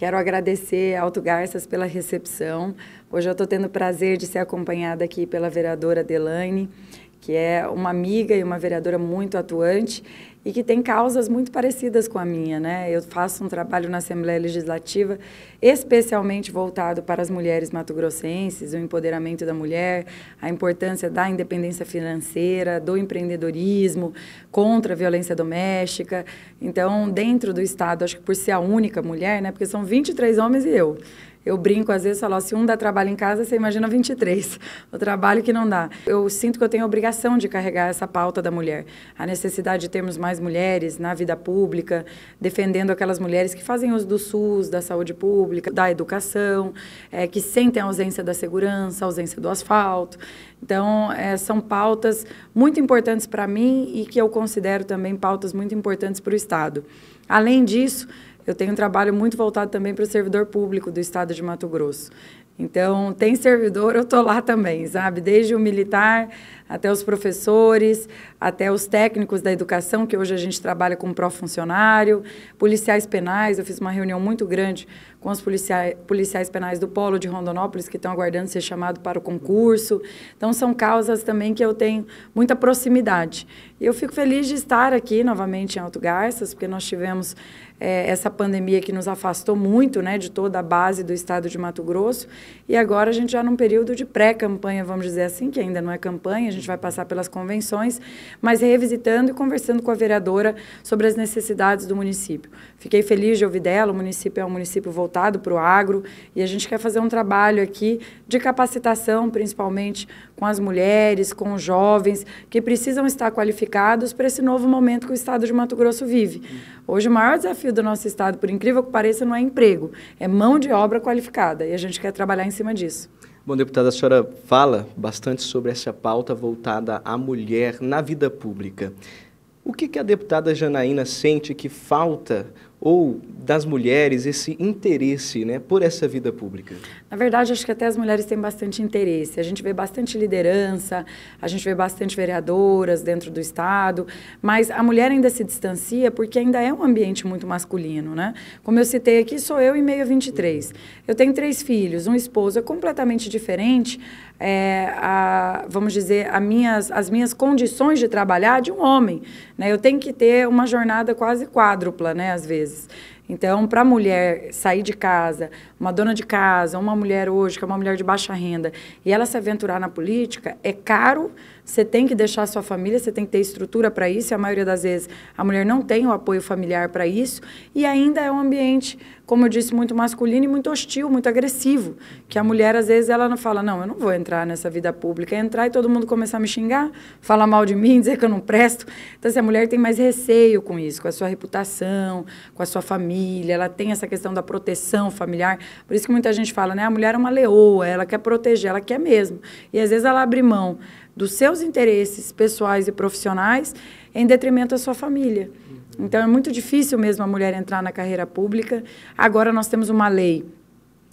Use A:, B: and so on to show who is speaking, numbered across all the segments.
A: Quero agradecer a Alto Garças pela recepção. Hoje eu estou tendo o prazer de ser acompanhada aqui pela vereadora Delaine, que é uma amiga e uma vereadora muito atuante e que tem causas muito parecidas com a minha, né? Eu faço um trabalho na Assembleia Legislativa especialmente voltado para as mulheres matogrossenses, o empoderamento da mulher, a importância da independência financeira, do empreendedorismo, contra a violência doméstica. Então, dentro do estado, acho que por ser a única mulher, né, porque são 23 homens e eu. Eu brinco, às vezes, falo, se um dá trabalho em casa, você imagina 23, o trabalho que não dá. Eu sinto que eu tenho a obrigação de carregar essa pauta da mulher, a necessidade de termos mais mulheres na vida pública, defendendo aquelas mulheres que fazem uso do SUS, da saúde pública, da educação, é, que sentem a ausência da segurança, a ausência do asfalto. Então, é, são pautas muito importantes para mim e que eu considero também pautas muito importantes para o Estado. Além disso, eu tenho um trabalho muito voltado também para o servidor público do estado de Mato Grosso. Então, tem servidor, eu estou lá também, sabe? Desde o militar até os professores, até os técnicos da educação, que hoje a gente trabalha com pró-funcionário, policiais penais. Eu fiz uma reunião muito grande com os policiais, policiais penais do Polo de Rondonópolis, que estão aguardando ser chamados para o concurso. Então, são causas também que eu tenho muita proximidade. E eu fico feliz de estar aqui novamente em Alto Garças, porque nós tivemos é, essa pandemia que nos afastou muito né, de toda a base do estado de Mato Grosso. E agora a gente já num período de pré-campanha, vamos dizer assim, que ainda não é campanha, a gente vai passar pelas convenções, mas revisitando e conversando com a vereadora sobre as necessidades do município. Fiquei feliz de ouvir dela, o município é um município voltado para o agro e a gente quer fazer um trabalho aqui de capacitação, principalmente com as mulheres, com os jovens, que precisam estar qualificados para esse novo momento que o Estado de Mato Grosso vive. Hoje, o maior desafio do nosso Estado, por incrível que pareça, não é emprego, é mão de obra qualificada, e a gente quer trabalhar em cima disso.
B: Bom, deputada, a senhora fala bastante sobre essa pauta voltada à mulher na vida pública. O que, que a deputada Janaína sente que falta ou das mulheres esse interesse né, por essa vida pública?
A: Na verdade, acho que até as mulheres têm bastante interesse. A gente vê bastante liderança, a gente vê bastante vereadoras dentro do Estado, mas a mulher ainda se distancia porque ainda é um ambiente muito masculino. Né? Como eu citei aqui, sou eu e meio 23. Eu tenho três filhos, um esposo é completamente diferente é, a, vamos dizer, a minhas, as minhas condições de trabalhar de um homem. Né? Eu tenho que ter uma jornada quase quádrupla, né, às vezes. Então, para a mulher sair de casa, uma dona de casa, uma mulher hoje, que é uma mulher de baixa renda, e ela se aventurar na política, é caro, você tem que deixar sua família, você tem que ter estrutura para isso. E a maioria das vezes a mulher não tem o apoio familiar para isso. E ainda é um ambiente, como eu disse, muito masculino e muito hostil, muito agressivo. Que a mulher, às vezes, ela não fala: não, eu não vou entrar nessa vida pública. É entrar e todo mundo começar a me xingar, falar mal de mim, dizer que eu não presto. Então, assim, a mulher tem mais receio com isso, com a sua reputação, com a sua família. Ela tem essa questão da proteção familiar. Por isso que muita gente fala: né, a mulher é uma leoa, ela quer proteger, ela quer mesmo. E às vezes ela abre mão dos seus interesses pessoais e profissionais em detrimento da sua família. Uhum. Então é muito difícil mesmo a mulher entrar na carreira pública. Agora nós temos uma lei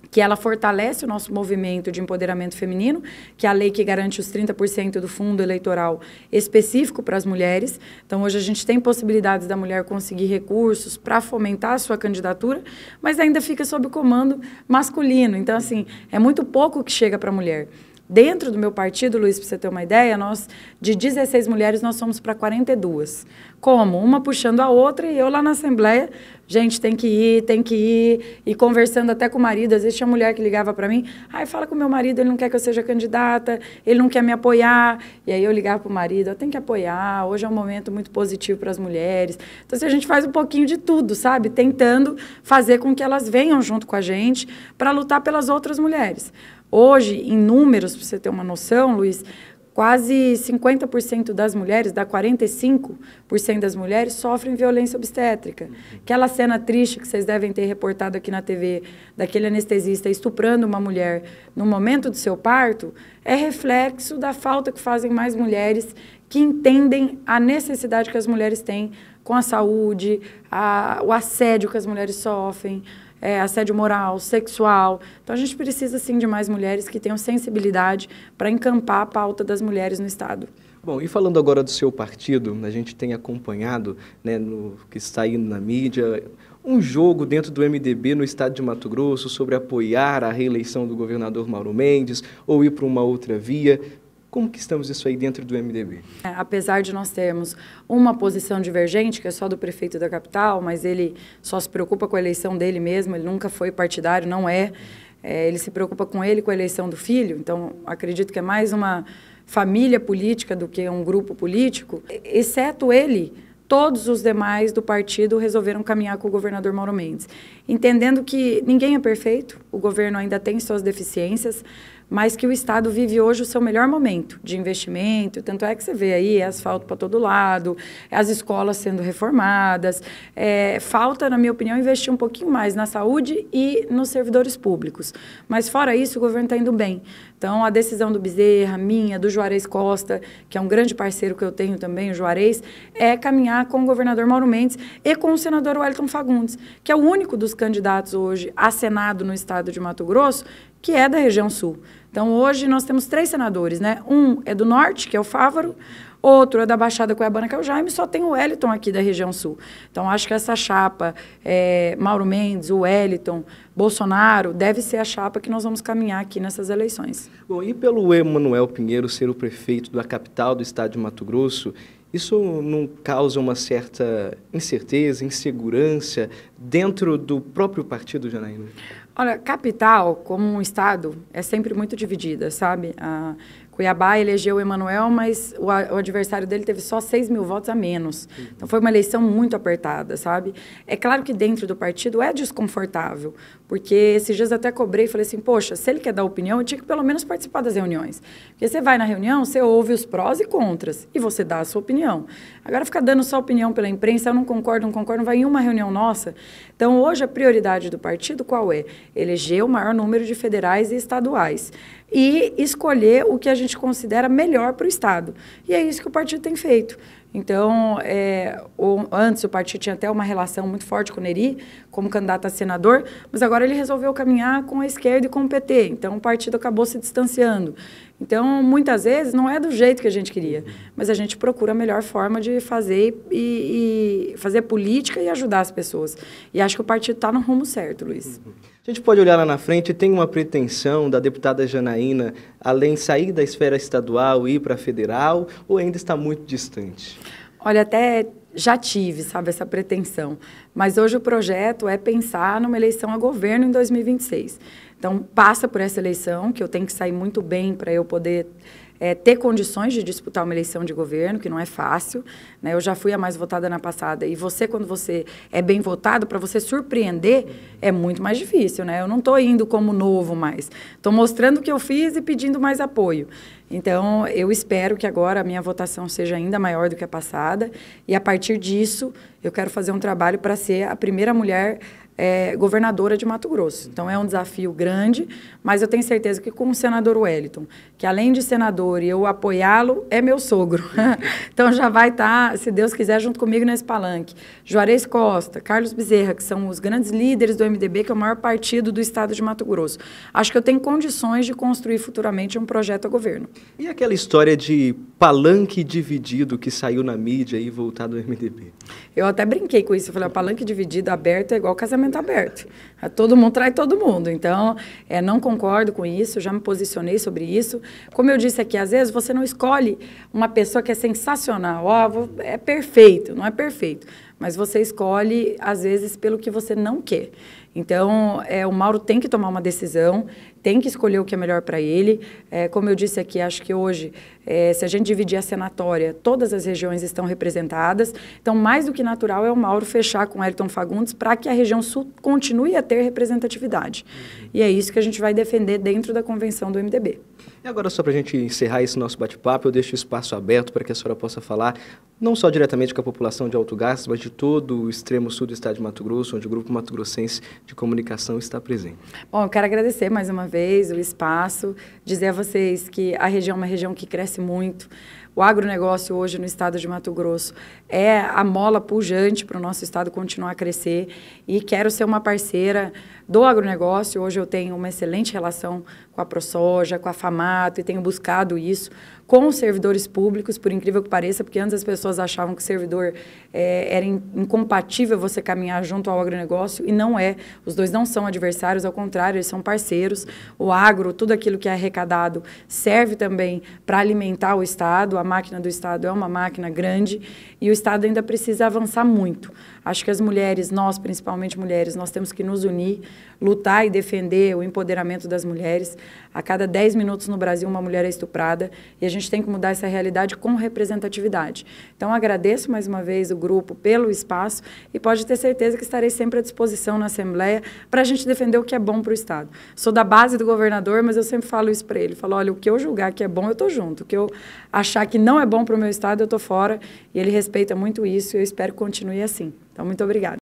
A: que ela fortalece o nosso movimento de empoderamento feminino, que é a lei que garante os 30% do fundo eleitoral específico para as mulheres. Então, hoje a gente tem possibilidades da mulher conseguir recursos para fomentar a sua candidatura, mas ainda fica sob o comando masculino. Então, assim, é muito pouco que chega para a mulher. Dentro do meu partido, Luiz, para você ter uma ideia, nós de 16 mulheres nós somos para 42. Como? Uma puxando a outra e eu lá na assembleia, gente, tem que ir, tem que ir, e conversando até com o marido, às vezes tinha mulher que ligava para mim, ai, ah, fala com meu marido, ele não quer que eu seja candidata, ele não quer me apoiar. E aí eu ligava para o marido, tem que apoiar, hoje é um momento muito positivo para as mulheres. Então, assim, a gente faz um pouquinho de tudo, sabe? Tentando fazer com que elas venham junto com a gente para lutar pelas outras mulheres. Hoje, em números, para você ter uma noção, Luiz, quase 50% das mulheres, da 45% das mulheres, sofrem violência obstétrica. Aquela cena triste que vocês devem ter reportado aqui na TV, daquele anestesista estuprando uma mulher no momento do seu parto, é reflexo da falta que fazem mais mulheres que entendem a necessidade que as mulheres têm com a saúde, a, o assédio que as mulheres sofrem é, assédio moral, sexual. Então a gente precisa sim de mais mulheres que tenham sensibilidade para encampar a pauta das mulheres no Estado.
B: Bom, e falando agora do seu partido, a gente tem acompanhado, né, no que está indo na mídia, um jogo dentro do MDB no estado de Mato Grosso sobre apoiar a reeleição do governador Mauro Mendes ou ir para uma outra via. Como que estamos isso aí dentro do MDB?
A: É, apesar de nós termos uma posição divergente, que é só do prefeito da capital, mas ele só se preocupa com a eleição dele mesmo, ele nunca foi partidário, não é. é ele se preocupa com ele, com a eleição do filho, então acredito que é mais uma família política do que um grupo político, exceto ele, todos os demais do partido resolveram caminhar com o governador Mauro Mendes, entendendo que ninguém é perfeito, o governo ainda tem suas deficiências, mas que o Estado vive hoje o seu melhor momento de investimento. Tanto é que você vê aí asfalto para todo lado, as escolas sendo reformadas. É, falta, na minha opinião, investir um pouquinho mais na saúde e nos servidores públicos. Mas fora isso, o governo está indo bem. Então, a decisão do Bezerra, minha, do Juarez Costa, que é um grande parceiro que eu tenho também, o Juarez, é caminhar com o governador Mauro Mendes e com o senador Wellington Fagundes, que é o único dos candidatos hoje a Senado no estado de Mato Grosso que é da região sul. Então, hoje nós temos três senadores, né? Um é do norte, que é o Fávaro, outro é da Baixada Cuiabana, que é o Jaime, só tem o Wellington aqui da região sul. Então, acho que essa chapa, é, Mauro Mendes, o Wellington, Bolsonaro, deve ser a chapa que nós vamos caminhar aqui nessas eleições.
B: Bom, e pelo Emanuel Pinheiro ser o prefeito da capital do estado de Mato Grosso, isso não causa uma certa incerteza, insegurança dentro do próprio partido, Janaína?
A: Olha, capital, como um estado, é sempre muito dividida, sabe? A Cuiabá elegeu o Emanuel, mas o, o, adversário dele teve só 6 mil votos a menos. Uhum. Então foi uma eleição muito apertada, sabe? É claro que dentro do partido é desconfortável, porque esses dias até cobrei e falei assim, poxa, se ele quer dar opinião, eu tinha que pelo menos participar das reuniões. Porque você vai na reunião, você ouve os prós e contras e você dá a sua opinião. Agora ficar dando só opinião pela imprensa, eu não concordo, não concordo, não vai em uma reunião nossa. Então hoje a prioridade do partido qual é? Eleger o maior número de federais e estaduais e escolher o que a gente considera melhor para o Estado. E é isso que o partido tem feito. Então, é, o, antes o partido tinha até uma relação muito forte com o Neri, como candidato a senador, mas agora ele resolveu caminhar com a esquerda e com o PT. Então, o partido acabou se distanciando. Então, muitas vezes, não é do jeito que a gente queria, mas a gente procura a melhor forma de fazer e, e fazer política e ajudar as pessoas. E acho que o partido está no rumo certo, Luiz. Uhum.
B: A gente pode olhar lá na frente, tem uma pretensão da deputada Janaína, além de sair da esfera estadual e ir para a federal, ou ainda está muito distante?
A: Olha, até já tive, sabe, essa pretensão. Mas hoje o projeto é pensar numa eleição a governo em 2026. Então, passa por essa eleição, que eu tenho que sair muito bem para eu poder é, ter condições de disputar uma eleição de governo, que não é fácil. Né? Eu já fui a mais votada na passada. E você, quando você é bem votado, para você surpreender, é muito mais difícil. Né? Eu não estou indo como novo mais. Estou mostrando o que eu fiz e pedindo mais apoio. Então, eu espero que agora a minha votação seja ainda maior do que a passada. E a partir disso, eu quero fazer um trabalho para ser a primeira mulher é, governadora de Mato Grosso. Então é um desafio grande, mas eu tenho certeza que com o senador Wellington, que além de senador e eu apoiá-lo, é meu sogro. então já vai estar, tá, se Deus quiser, junto comigo nesse palanque. Juarez Costa, Carlos Bezerra, que são os grandes líderes do MDB, que é o maior partido do estado de Mato Grosso. Acho que eu tenho condições de construir futuramente um projeto a governo. E aquela
B: história de palanque dividido que saiu na mídia e voltado ao MDB?
A: Eu até brinquei com isso. Eu falei, palanque dividido aberto é igual casamento relacionamento aberto. Todo mundo trai todo mundo. Então, é, não concordo com isso, já me posicionei sobre isso. Como eu disse aqui, às vezes você não escolhe uma pessoa que é sensacional, ó, oh, é perfeito, não é perfeito. Mas você escolhe, às vezes, pelo que você não quer. Então, é, o Mauro tem que tomar uma decisão, tem que escolher o que é melhor para ele. É, como eu disse aqui, acho que hoje, é, se a gente dividir a senatória, todas as regiões estão representadas. Então, mais do que natural é o Mauro fechar com o Elton Fagundes para que a região sul continue a ter representatividade. Uhum. E é isso que a gente vai defender dentro da convenção do MDB.
B: E agora, só para a gente encerrar esse nosso bate-papo, eu deixo o espaço aberto para que a senhora possa falar não só diretamente com a população de Alto Gás, mas de todo o extremo sul do estado de Mato Grosso, onde o Grupo Mato Grossense de Comunicação está presente.
A: Bom, eu quero agradecer mais uma vez o espaço, dizer a vocês que a região é uma região que cresce muito. O agronegócio hoje no estado de Mato Grosso é a mola pujante para o nosso estado continuar a crescer e quero ser uma parceira do agronegócio. Hoje eu tenho uma excelente relação com a ProSoja, com a Famato e tenho buscado isso com os servidores públicos, por incrível que pareça, porque antes as pessoas achavam que servidor é, era incompatível você caminhar junto ao agronegócio e não é. Os dois não são adversários, ao contrário, eles são parceiros. O agro, tudo aquilo que é arrecadado, serve também para alimentar o Estado. A máquina do Estado é uma máquina grande e o Estado ainda precisa avançar muito. Acho que as mulheres, nós principalmente mulheres, nós temos que nos unir, lutar e defender o empoderamento das mulheres. A cada 10 minutos no Brasil, uma mulher é estuprada e a gente tem que mudar essa realidade com representatividade. Então, agradeço mais uma vez o grupo pelo espaço e pode ter certeza que estarei sempre à disposição na Assembleia para a gente defender o que é bom para o Estado. Sou da base do governador, mas eu sempre falo isso para ele. Falo, olha, o que eu julgar que é bom, eu estou junto. O que eu achar que não é bom para o meu Estado, eu estou fora. E ele respeita muito isso e eu espero que continue assim. Então, muito obrigada.